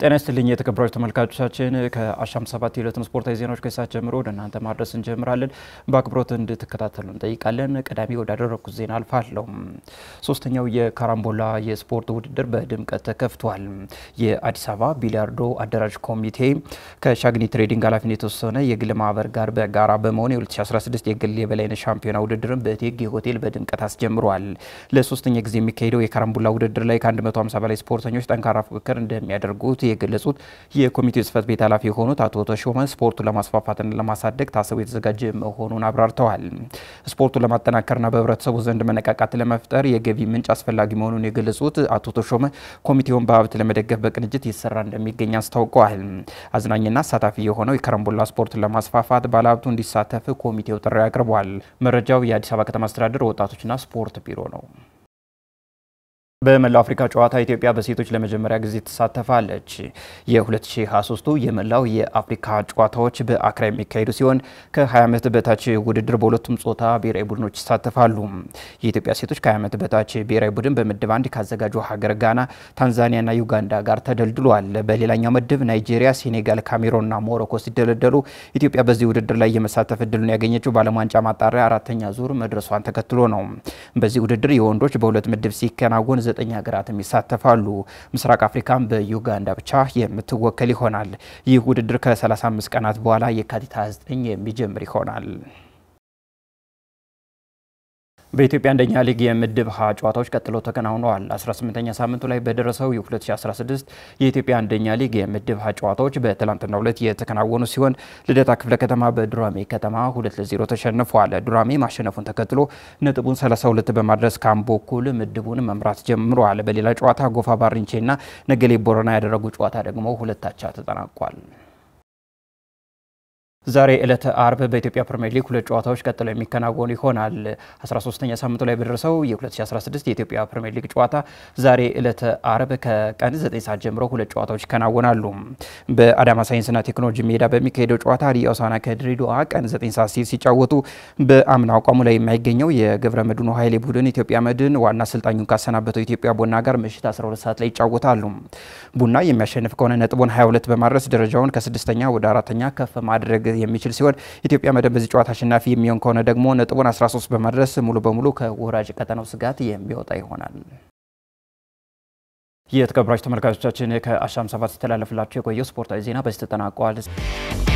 ጤና ይስጥልኝ የተከበራችሁ ተመልካቾቻችን፣ ከአሻም ሰባት የዕለቱን ስፖርታዊ ዜናዎች ከሳት ጀምሮ ወደ እናንተ ማድረስ እንጀምራለን። በአክብሮት እንድትከታተሉ እንጠይቃለን። ቀዳሚ ወዳደረኩት ዜና አልፋለሁ። ሶስተኛው የካራምቦላ የስፖርት ውድድር በድምቀት ተከፍቷል። የአዲስ አበባ ቢሊያርዶ አደራጅ ኮሚቴ ከሻግኒ ትሬዲንግ ኃላፊነት የተወሰነ የግል ማህበር ጋር በጋራ በመሆን የ2016 የግል የበላይነት ሻምፒዮና ውድድርን በቴጌ ሆቴል በድምቀት አስጀምሯል። ለሶስተኛ ጊዜ የሚካሄደው የካራምቦላ ውድድር ላይ ከ150 በላይ ስፖርተኞች ጠንካራ ፉክክር እንደሚያደርጉት የገለጹት የኮሚቴው ጽህፈት ቤት ኃላፊ የሆኑት አቶ ተሾመ ስፖርቱን ለማስፋፋትና ለማሳደግ ታስቦ የተዘጋጀ መሆኑን አብራርተዋል። ስፖርቱን ለማጠናከርና በህብረተሰቡ ዘንድ መነቃቃት ለመፍጠር የገቢ ምንጭ አስፈላጊ መሆኑን የገለጹት አቶ ተሾመ ኮሚቴውን በሀብት ለመደገፍ በቅንጅት ይሰራ እንደሚገኝ አስታውቀዋል። አዝናኝና አሳታፊ የሆነው የከረምቦላ ስፖርት ለማስፋፋት ባለሀብቱ እንዲሳተፍ ኮሚቴው ጥሪ አቅርቧል። መረጃው የአዲስ አበባ ከተማ አስተዳደር ወጣቶችና ስፖርት ቢሮ ነው። በመላው አፍሪካ ጨዋታ ኢትዮጵያ በሴቶች ለመጀመሪያ ጊዜ ትሳተፋለች። የ2023ቱ የመላው የአፍሪካ ጨዋታዎች በአክራ የሚካሄዱ ሲሆን ከ20 ዓመት በታች ውድድር በሁለቱም ጾታ ብሔራዊ ቡድኖች ይሳተፋሉ። የኢትዮጵያ ሴቶች ከ20 ዓመት በታች ብሔራዊ ቡድን በምድብ አንድ ካዘጋጁ ሀገር ጋና፣ ታንዛኒያና ዩጋንዳ ጋር ተደልድሏል። በሌላኛው ምድብ ናይጄሪያ፣ ሴኔጋል፣ ካሜሮንና ሞሮኮ ሲደለደሉ ኢትዮጵያ በዚህ ውድድር ላይ የመሳተፍ እድሉን ያገኘችው በዓለም ዋንጫ ማጣሪያ አራተኛ ዙር መድረሷን ተከትሎ ነው። በዚህ ውድድር የወንዶች በሁለት ምድብ ሲከናወን ዘጠኝ ሀገራትም ይሳተፋሉ። ምስራቅ አፍሪካም በዩጋንዳ ብቻ የምትወከል ይሆናል። ይህ ውድድር ከ35 ቀናት በኋላ የካቲት 29 የሚጀምር ይሆናል። በኢትዮጵያ አንደኛ ሊግ የምድብ ሀ ጨዋታዎች ቀጥለው ተከናውነዋል። 18ኛ ሳምንቱ ላይ በደረሰው የ2016 የኢትዮጵያ አንደኛ ሊግ የምድብ ሀ ጨዋታዎች በትላንትናው ዕለት የተከናወኑ ሲሆን ልደታ ክፍለ ከተማ በዱራሜ ከተማ 2 ለ0 ተሸንፏል። ዱራሜ ማሸነፉን ተከትሎ ነጥቡን 32 በማድረስ ካምቦ እኩል ምድቡን መምራት ጀምሯል። በሌላ ጨዋታ ጎፋ ባሪንቼና ነገሌ ቦረና ያደረጉ ጨዋታ ደግሞ ሁለታቻ ተጠናቋል። ዛሬ ዕለተ አርብ በኢትዮጵያ ፕሪምየር ሊግ ሁለት ጨዋታዎች ቀጥለው የሚከናወኑ ይሆናል። 13ኛ ሳምንቱ ላይ በደረሰው የ2016 የኢትዮጵያ ፕሪምየር ሊግ ጨዋታ ዛሬ ዕለተ አርብ ከቀን 9 ሰዓት ጀምሮ ሁለት ጨዋታዎች ይከናወናሉ። በአዳማ ሳይንስና ቴክኖሎጂ ሜዳ በሚካሄደው ጨዋታ ሀዲያ ሆሳዕና ከድሬዳዋ ቀን 9 ሰዓት ሲል ሲጫወቱ፣ በአምና አቋሙ ላይ የማይገኘው የገብረ መድኑ ኃይሌ ቡድን ኢትዮጵያ መድን ዋና አሰልጣኙን ካሰናበተው ኢትዮጵያ ቡና ጋር ምሽት 12 ሰዓት ላይ ይጫወታሉ። ቡና የሚያሸንፍ ከሆነ ነጥቡን 22 በማድረስ ደረጃውን ከስድስተኛ ወደ አራተኛ ከፍ ማድረግ የሚችል ሲሆን ኢትዮጵያ መደብ በዚህ ጨዋታ አሸናፊ የሚሆን ከሆነ ደግሞ ነጥቡን 13 በማድረስ ሙሉ በሙሉ ከወራጅ ቀጠናው ስጋት የሚወጣ ይሆናል። የተከበራችሁ ተመልካቾቻችን ከአሻም ሰባት ሲተላለፍላችሁ የቆየው ስፖርታዊ ዜና በዚህ ተጠናቋል።